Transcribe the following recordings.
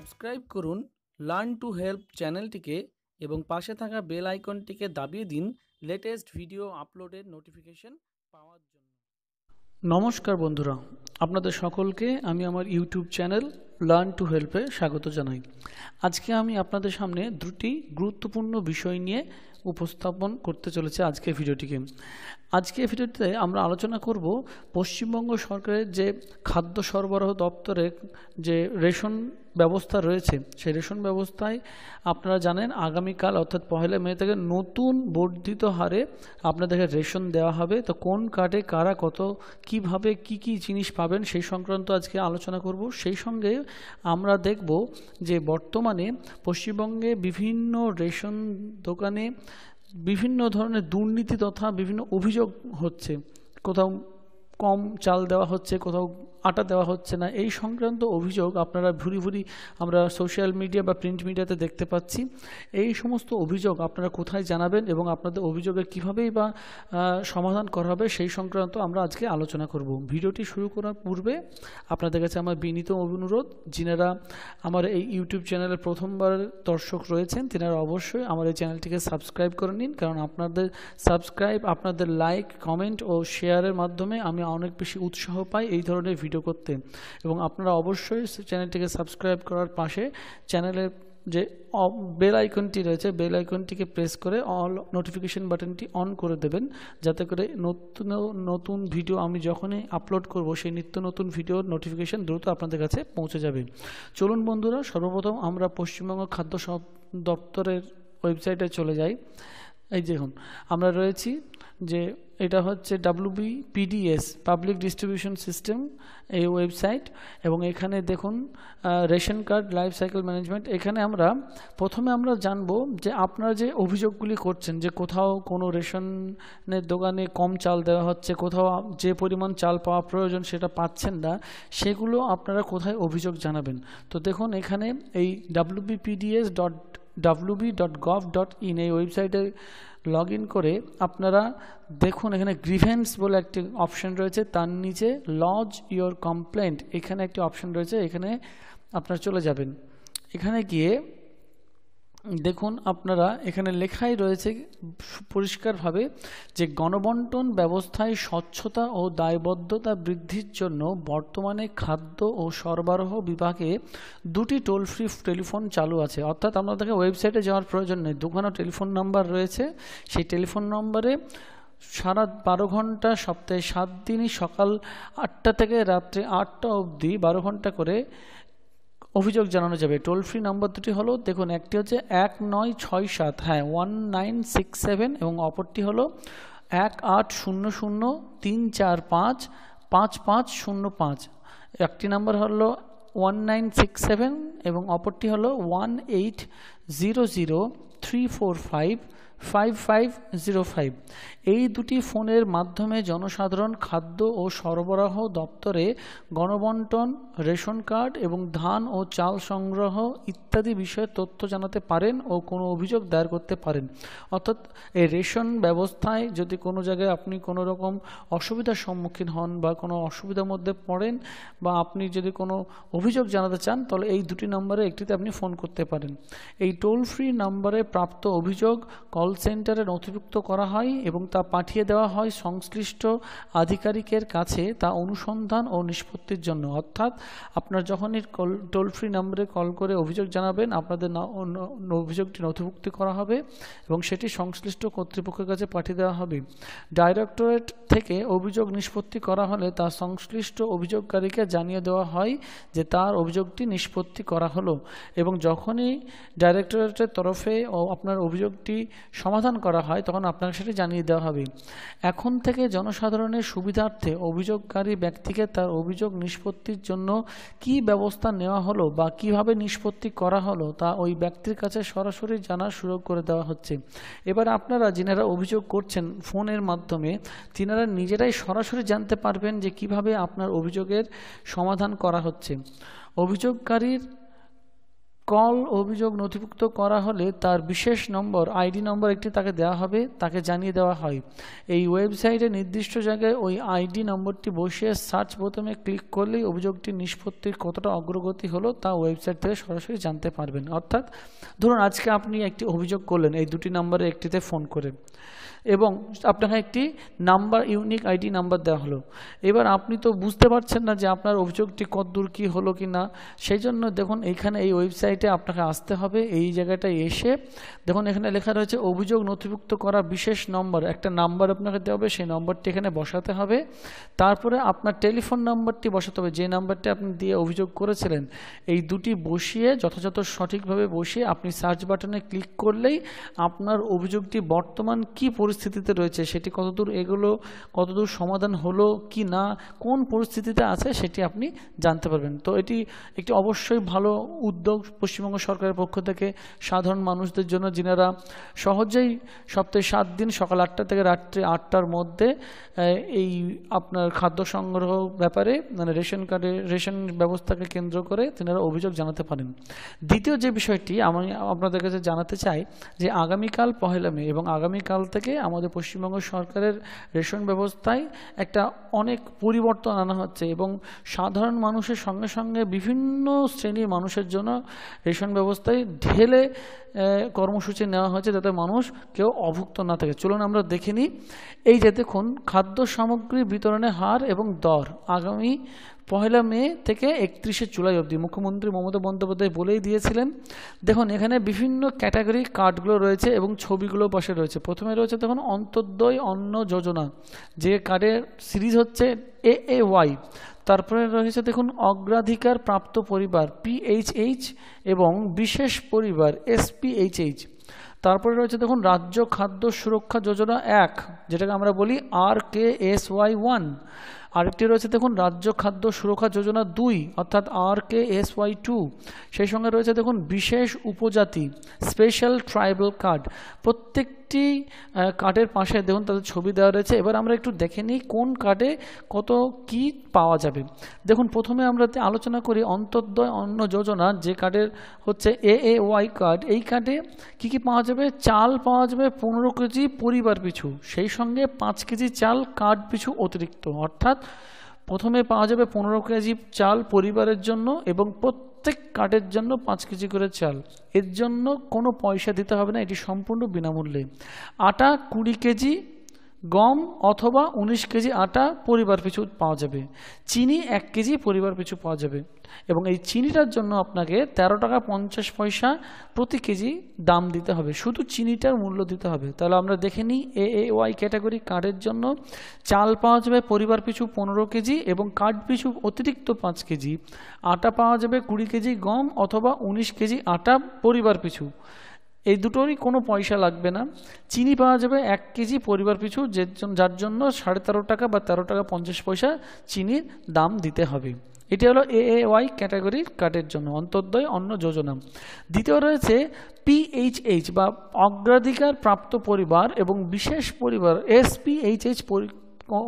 subscribe করুন learn to help চ্যানেলটিকে এবং পাশে থাকা বেল আইকনটিকে দাবিয়ে দিন লেটেস্ট ভিডিও আপলোডের নোটিফিকেশন পাওয়ার জন্য নমস্কার বন্ধুরা আপনাদের সকলকে আমি আমার ইউটিউব চ্যানেল লার্ন টু হেল্পে স্বাগত জানাই আজকে আমি আপনাদের সামনে দুটি গুরুত্বপূর্ণ বিষয় নিয়ে উপস্থাপন করতে চলেছে আজকের ভিডিওটিকে আজকে ভিডিওটিতে আমরা আলোচনা করব পশ্চিমবঙ্গ সরকারের যে খাদ্য সরবরাহ দপ্তরে যে রেশন ব্যবস্থা রয়েছে সেই রেশন ব্যবস্থায় আপনারা জানেন আগামীকাল অর্থাৎ পহেলা মে থেকে নতুন বর্ধিত হারে আপনাদেরকে রেশন দেওয়া হবে তো কোন কার্ডে কারা কত কিভাবে কি কি জিনিস পাবেন সেই সংক্রান্ত আজকে আলোচনা করব সেই সঙ্গে আমরা দেখব যে বর্তমানে পশ্চিমবঙ্গে বিভিন্ন রেশন দোকানে বিভিন্ন ধরনের দুর্নীতি তথা বিভিন্ন অভিযোগ হচ্ছে কোথাও কম চাল দেওয়া হচ্ছে কোথাও আটা দেওয়া হচ্ছে না এই সংক্রান্ত অভিযোগ আপনারা ভুরি ভুরি আমরা সোশ্যাল মিডিয়া বা প্রিন্ট মিডিয়াতে দেখতে পাচ্ছি এই সমস্ত অভিযোগ আপনারা কোথায় জানাবেন এবং আপনাদের অভিযোগের কীভাবেই বা সমাধান করা হবে সেই সংক্রান্ত আমরা আজকে আলোচনা করব ভিডিওটি শুরু করার পূর্বে আপনাদের কাছে আমার বিনীত অনুরোধ যিনারা আমার এই ইউটিউব চ্যানেলে প্রথমবার দর্শক রয়েছেন তেনারা অবশ্যই আমার এই চ্যানেলটিকে সাবস্ক্রাইব করে নিন কারণ আপনাদের সাবস্ক্রাইব আপনাদের লাইক কমেন্ট ও শেয়ারের মাধ্যমে আমি অনেক বেশি উৎসাহ পাই এই ধরনের ভিডিও ভিডিও করতে এবং আপনারা অবশ্যই চ্যানেলটিকে সাবস্ক্রাইব করার পাশে চ্যানেলের যে বেল আইকনটি রয়েছে বেল আইকনটিকে প্রেস করে অল নোটিফিকেশন বাটনটি অন করে দেবেন যাতে করে নতুন নতুন ভিডিও আমি যখনই আপলোড করব সেই নিত্য নতুন ভিডিওর নোটিফিকেশান দ্রুত আপনাদের কাছে পৌঁছে যাবে চলুন বন্ধুরা সর্বপ্রথম আমরা পশ্চিমবঙ্গ খাদ্য দপ্তরের ওয়েবসাইটে চলে যাই এই দেখুন আমরা রয়েছি যে এটা হচ্ছে WB PDS public distribution system এই ওয়েবসাইট এবং এখানে দেখুন ration card life cycle management এখানে আমরা প্রথমে আমরা জানব যে আপনারা যে অভিযোগগুলি করছেন যে কোথাও কোনো রেশনের দোকানে কম চাল দেওয়া হচ্ছে কোথাও যে পরিমাণ চাল পাওয়া প্রয়োজন সেটা পাচ্ছেন না সেগুলো আপনারা কোথায় অভিযোগ জানাবেন তো দেখুন এখানে এই PDS dot WB dot gov dot in এই ওয়েবসাইটে লগ করে আপনারা দেখুন এখানে গ্রিভেন্স বলে একটি অপশন রয়েছে তার নিচে লজ ইয়োর কমপ্লেন্ট এখানে একটি অপশন রয়েছে এখানে আপনারা চলে যাবেন এখানে গিয়ে দেখুন আপনারা এখানে লেখাই রয়েছে পরিষ্কারভাবে যে গণবন্টন ব্যবস্থায় স্বচ্ছতা ও দায়বদ্ধতা বৃদ্ধির জন্য বর্তমানে খাদ্য ও সরবরাহ বিভাগে দুটি টোল ফ্রি টেলিফোন চালু আছে অর্থাৎ আপনাদেরকে ওয়েবসাইটে যাওয়ার প্রয়োজন নেই দুখানা টেলিফোন নাম্বার রয়েছে সেই টেলিফোন নম্বরে সারা বারো ঘন্টা সপ্তাহে সাত দিনই সকাল আটটা থেকে রাত্রে আটটা অবধি বারো ঘন্টা করে অভিযোগ জানানো যাবে টোল ফ্রি নাম্বার দুটি হলো দেখুন একটি হচ্ছে এক নয় ছয় সাত হ্যাঁ ওয়ান নাইন সিক্স সেভেন এবং অপরটি হলো এক আট শূন্য শূন্য তিন চার পাঁচ পাঁচ পাঁচ শূন্য পাঁচ একটি নাম্বার হলো ওয়ান নাইন সিক্স সেভেন এবং অপরটি হলো one eight zero zero three four five five five zero five এই দুটি ফোনের মাধ্যমে জনসাধারণ খাদ্য ও সরবরাহ দপ্তরে গণবন্টন রেশন কার্ড এবং ধান ও চাল সংগ্রহ ইত্যাদি বিষয়ে তথ্য জানাতে পারেন ও কোনো অভিযোগ দায়ের করতে পারেন অর্থাৎ এই রেশন ব্যবস্থায় যদি কোনো জায়গায় আপনি কোনো রকম অসুবিধার সম্মুখীন হন বা কোনো অসুবিধার মধ্যে পড়েন বা আপনি যদি কোনো অভিযোগ জানাতে চান তাহলে এই দুটি নম্বরে একটিতে আপনি ফোন করতে পারেন এই টোল ফ্রি নাম্বারে প্রাপ্ত অভিযোগ কল কল সেন্টারে নথিভুক্ত করা হয় এবং তা পাঠিয়ে দেওয়া হয় সংশ্লিষ্ট আধিকারিকের কাছে তা অনুসন্ধান ও নিষ্পত্তির জন্য অর্থাৎ আপনার যখনই কল টোল ফ্রি নম্বরে কল করে অভিযোগ জানাবেন আপনাদের অভিযোগটি নথিভুক্ত করা হবে এবং সেটি সংশ্লিষ্ট কর্তৃপক্ষের কাছে পাঠিয়ে দেওয়া হবে ডাইরেক্টরেট থেকে অভিযোগ নিষ্পত্তি করা হলে তা সংশ্লিষ্ট অভিযোগকারীকে জানিয়ে দেওয়া হয় যে তার অভিযোগটি নিষ্পত্তি করা হলো এবং যখনই ডাইরেক্টরেটের তরফে আপনার অভিযোগটি সমাধান করা হয় তখন আপনাকে সেটা জানিয়ে দেওয়া হবে এখন থেকে জনসাধারণের সুবিধার্থে অভিযোগকারী ব্যক্তিকে তার অভিযোগ নিষ্পত্তির জন্য কি ব্যবস্থা নেওয়া হলো বা কিভাবে নিষ্পত্তি করা হলো তা ওই ব্যক্তির কাছে সরাসরি জানার সুযোগ করে দেওয়া হচ্ছে এবার আপনারা যিনারা অভিযোগ করছেন ফোনের মাধ্যমে তিনারা নিজেরাই সরাসরি জানতে পারবেন যে কিভাবে আপনার অভিযোগের সমাধান করা হচ্ছে অভিযোগকারীর কল অভিযোগ নথিভুক্ত করা হলে তার বিশেষ নম্বর আইডি নম্বর একটি তাকে দেওয়া হবে তাকে জানিয়ে দেওয়া হয় এই ওয়েবসাইটে নির্দিষ্ট জায়গায় ওই আইডি নম্বরটি বসিয়ে সার্চ বোতামে ক্লিক করলেই অভিযোগটি নিষ্পত্তির কতটা অগ্রগতি হলো তা ওয়েবসাইট থেকে সরাসরি জানতে পারবেন অর্থাৎ ধরুন আজকে আপনি একটি অভিযোগ করলেন এই দুটি নম্বরে একটিতে ফোন করে এবং আপনাকে একটি নাম্বার ইউনিক আইডি নাম্বার দেওয়া হলো এবার আপনি তো বুঝতে পারছেন না যে আপনার অভিযোগটি কতদূর কী হলো কি না সেই জন্য দেখুন এইখানে এই ওয়েবসাইট সাইটে আপনাকে আসতে হবে এই জায়গাটায় এসে দেখুন এখানে লেখা রয়েছে অভিযোগ নথিভুক্ত করা বিশেষ নম্বর একটা নাম্বার আপনাকে দেওয়া হবে সেই নম্বরটি এখানে বসাতে হবে তারপরে আপনার টেলিফোন নাম্বারটি বসাতে হবে যে নাম্বারটি আপনি দিয়ে অভিযোগ করেছিলেন এই দুটি বসিয়ে যথাযথ সঠিকভাবে বসিয়ে আপনি সার্চ বাটনে ক্লিক করলেই আপনার অভিযোগটি বর্তমান কি পরিস্থিতিতে রয়েছে সেটি কতদূর এগুলো কতদূর সমাধান হলো কি না কোন পরিস্থিতিতে আছে সেটি আপনি জানতে পারবেন তো এটি একটি অবশ্যই ভালো উদ্যোগ পশ্চিমবঙ্গ সরকারের পক্ষ থেকে সাধারণ মানুষদের জন্য যিনারা সহজেই সপ্তাহে সাত দিন সকাল আটটা থেকে রাত্রি আটটার মধ্যে এই আপনার খাদ্য সংগ্রহ ব্যাপারে মানে রেশন কার্ডে রেশন ব্যবস্থাকে কেন্দ্র করে তিনারা অভিযোগ জানাতে পারেন দ্বিতীয় যে বিষয়টি আমি আপনাদের কাছে জানাতে চাই যে আগামীকাল পহেলা মে এবং আগামীকাল থেকে আমাদের পশ্চিমবঙ্গ সরকারের রেশন ব্যবস্থায় একটা অনেক পরিবর্তন আনা হচ্ছে এবং সাধারণ মানুষের সঙ্গে সঙ্গে বিভিন্ন শ্রেণীর মানুষের জন্য রেশন ব্যবস্থায় ঢেলে কর্মসূচি নেওয়া হয়েছে যাতে মানুষ কেউ অভুক্ত না থাকে চলুন আমরা দেখে নিই এই যে দেখুন খাদ্য সামগ্রী বিতরণের হার এবং দর আগামী পহেলা মে থেকে একত্রিশে জুলাই অবধি মুখ্যমন্ত্রী মমতা বন্দ্যোপাধ্যায় বলেই দিয়েছিলেন দেখুন এখানে বিভিন্ন ক্যাটাগরি কার্ডগুলো রয়েছে এবং ছবিগুলো বসে রয়েছে প্রথমে রয়েছে দেখুন অন্তর্দয় অন্ন যোজনা যে কার্ডের সিরিজ হচ্ছে এ এ ওয়াই তারপরে রয়েছে দেখুন অগ্রাধিকার প্রাপ্ত পরিবার পিএইচএইচ এবং বিশেষ পরিবার এসপিএইচএইচ তারপরে রয়েছে দেখুন রাজ্য খাদ্য সুরক্ষা যোজনা এক যেটাকে আমরা বলি R K S Y one আরেকটি রয়েছে দেখুন রাজ্য খাদ্য সুরক্ষা যোজনা দুই অর্থাৎ R K S Y two সেই সঙ্গে রয়েছে দেখুন বিশেষ উপজাতি স্পেশাল ট্রাইবাল কার্ড প্রত্যেকটি কার্ডের পাশে দেখুন তাদের ছবি দেওয়া রয়েছে এবার আমরা একটু দেখে নিই কোন কার্ডে কত কি পাওয়া যাবে দেখুন প্রথমে আমরা আলোচনা করি অন্তর্দয় অন্ন যোজনা যে কার্ডের হচ্ছে এ এ ওয়াই কার্ড এই কার্ডে কি কি পাওয়া যাবে চাল পাওয়া যাবে পনেরো কেজি পরিবার পিছু সেই সঙ্গে পাঁচ কেজি চাল কার্ড পিছু অতিরিক্ত অর্থাৎ প্রথমে পাওয়া যাবে পনেরো কেজি চাল পরিবারের জন্য এবং প্রত্যেক কাটের জন্য পাঁচ কেজি করে চাল এর জন্য কোনো পয়সা দিতে হবে না এটি সম্পূর্ণ বিনামূল্যে আটা কুড়ি কেজি গম অথবা ১৯ কেজি আটা পরিবার পিছু পাওয়া যাবে চিনি এক কেজি পরিবার পিছু পাওয়া যাবে এবং এই চিনিটার জন্য আপনাকে ১৩ টাকা পঞ্চাশ পয়সা প্রতি কেজি দাম দিতে হবে শুধু চিনিটার মূল্য দিতে হবে তাহলে আমরা দেখে নিই এ এ ওয়াই ক্যাটাগরি কার্ডের জন্য চাল পাওয়া যাবে পরিবার পিছু পনেরো কেজি এবং কার্ড পিছু অতিরিক্ত পাঁচ কেজি আটা পাওয়া যাবে কুড়ি কেজি গম অথবা ১৯ কেজি আটা পরিবার পিছু এই দুটোরই কোনো পয়সা লাগবে না চিনি পাওয়া যাবে এক কেজি পরিবার পিছু যে যার জন্য সাড়ে তেরো টাকা বা তেরো টাকা পঞ্চাশ পয়সা চিনির দাম দিতে হবে এটি হলো এ এ ওয়াই ক্যাটাগরির কার্ডের জন্য অন্তর্দয় অন্য যোজনা দ্বিতীয় রয়েছে পিএইচএইচ বা অগ্রাধিকার প্রাপ্ত পরিবার এবং বিশেষ পরিবার এসপিএইচএইচ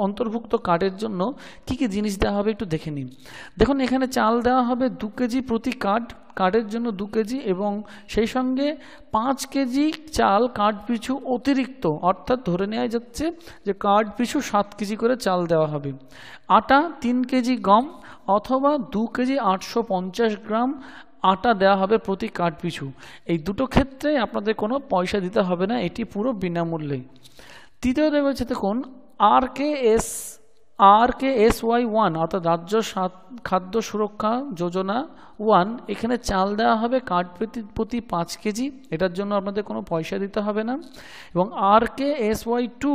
অন্তর্ভুক্ত কার্ডের জন্য কী কী জিনিস দেওয়া হবে একটু দেখে নিন দেখুন এখানে চাল দেওয়া হবে দু কেজি প্রতি কার্ড কার্ডের জন্য দু কেজি এবং সেই সঙ্গে পাঁচ কেজি চাল কার্ড পিছু অতিরিক্ত অর্থাৎ ধরে নেওয়া যাচ্ছে যে কার্ড পিছু সাত কেজি করে চাল দেওয়া হবে আটা তিন কেজি গম অথবা দু কেজি আটশো গ্রাম আটা দেওয়া হবে প্রতি কার্ড পিছু এই দুটো ক্ষেত্রে আপনাদের কোনো পয়সা দিতে হবে না এটি পুরো বিনামূল্যে তৃতীয় দেখছে দেখুন R K S R K S Y one অর্থাৎ রাজ্য খাদ্য সুরক্ষা যোজনা ওয়ান এখানে চাল দেওয়া হবে কার্ড প্রতি প্রতি পাঁচ কেজি এটার জন্য আপনাদের কোনো পয়সা দিতে হবে না এবং R K S Y two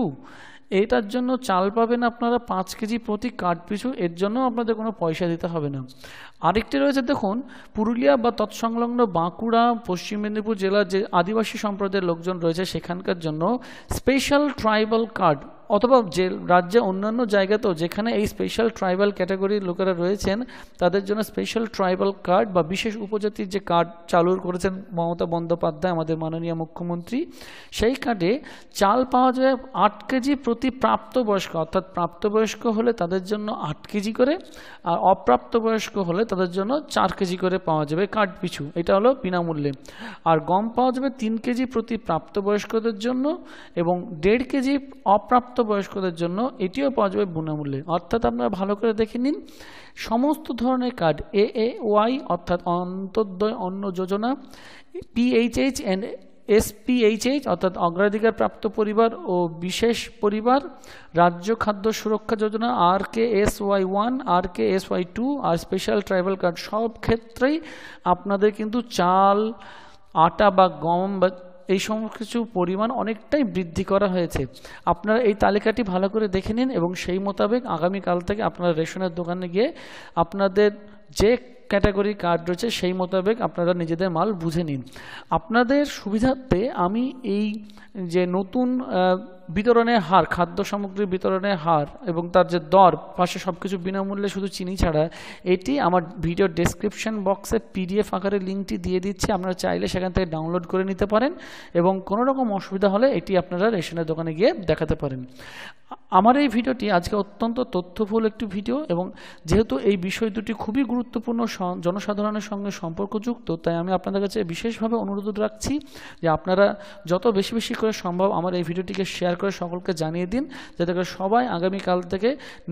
এটার জন্য চাল পাবেন আপনারা পাঁচ কেজি প্রতি কাঠ পিছু এর জন্য আপনাদের কোনো পয়সা দিতে হবে না আরেকটি রয়েছে দেখুন পুরুলিয়া বা তৎসংলগ্ন বাঁকুড়া পশ্চিম মেদিনীপুর জেলার যে আদিবাসী সম্প্রদায়ের লোকজন রয়েছে সেখানকার জন্য স্পেশাল ট্রাইবাল কার্ড অথবা যে রাজ্যে অন্যান্য জায়গাতেও যেখানে এই স্পেশাল ট্রাইবাল ক্যাটাগরির লোকেরা রয়েছেন তাদের জন্য স্পেশাল ট্রাইবাল কার্ড বা বিশেষ উপজাতির যে কার্ড চালু করেছেন মমতা বন্দ্যোপাধ্যায় আমাদের মাননীয় মুখ্যমন্ত্রী সেই কার্ডে চাল পাওয়া যায় আট কেজি প্রতি প্রাপ্তবয়স্ক অর্থাৎ প্রাপ্তবয়স্ক হলে তাদের জন্য আট কেজি করে আর অপ্রাপ্তবয়স্ক হলে তাদের জন্য চার কেজি করে পাওয়া যাবে কার্ড পিছু এটা হলো বিনামূল্যে আর গম পাওয়া যাবে তিন কেজি প্রতি প্রাপ্তবয়স্কদের জন্য এবং দেড় কেজি অপ্রাপ্ত প্রাপ্তবয়স্কদের জন্য এটিও পাওয়া যাবে বিনামূল্যে অর্থাৎ আপনারা ভালো করে দেখে নিন সমস্ত ধরনের কার্ড এ এ ওয়াই অর্থাৎ অন্তর্দয় অন্ন যোজনা পিএইচএইচ অ্যান্ড এসপিএইচএইচ অর্থাৎ অগ্রাধিকার প্রাপ্ত পরিবার ও বিশেষ পরিবার রাজ্য খাদ্য সুরক্ষা যোজনা R K S Y one R K S Y two আর স্পেশাল ট্রাইবাল কার্ড সব ক্ষেত্রেই আপনাদের কিন্তু চাল আটা বা গম বা এই সমস্ত কিছু পরিমাণ অনেকটাই বৃদ্ধি করা হয়েছে আপনারা এই তালিকাটি ভালো করে দেখে নিন এবং সেই মোতাবেক আগামীকাল থেকে আপনারা রেশনের দোকানে গিয়ে আপনাদের যে ক্যাটাগরি কার্ড রয়েছে সেই মোতাবেক আপনারা নিজেদের মাল বুঝে নিন আপনাদের সুবিধার্থে আমি এই যে নতুন বিতরণের হার খাদ্য সামগ্রী বিতরণের হার এবং তার যে দর পাশে সব কিছু বিনামূল্যে শুধু চিনি ছাড়া এটি আমার ভিডিও ডেসক্রিপশন বক্সে পিডিএফ আকারে লিঙ্কটি দিয়ে দিচ্ছি আপনারা চাইলে সেখান থেকে ডাউনলোড করে নিতে পারেন এবং কোনো রকম অসুবিধা হলে এটি আপনারা রেশনের দোকানে গিয়ে দেখাতে পারেন আমার এই ভিডিওটি আজকে অত্যন্ত তথ্যফুল একটি ভিডিও এবং যেহেতু এই বিষয় দুটি খুবই গুরুত্বপূর্ণ জনসাধারণের সঙ্গে সম্পর্কযুক্ত তাই আমি আপনাদের কাছে বিশেষভাবে অনুরোধ রাখছি যে আপনারা যত বেশি বেশি করে সম্ভব আমার এই ভিডিওটিকে শেয়ার করে সকলকে জানিয়ে দিন যাতে করে সবাই আগামীকাল থেকে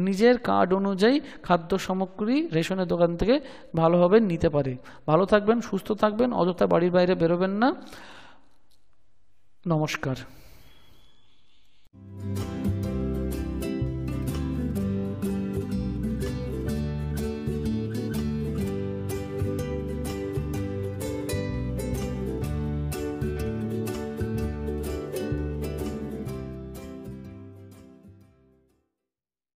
নিজের কার্ড অনুযায়ী খাদ্য সামগ্রী রেশনের দোকান থেকে ভালোভাবে নিতে পারে ভালো থাকবেন সুস্থ থাকবেন অযথা বাড়ির বাইরে বেরোবেন না নমস্কার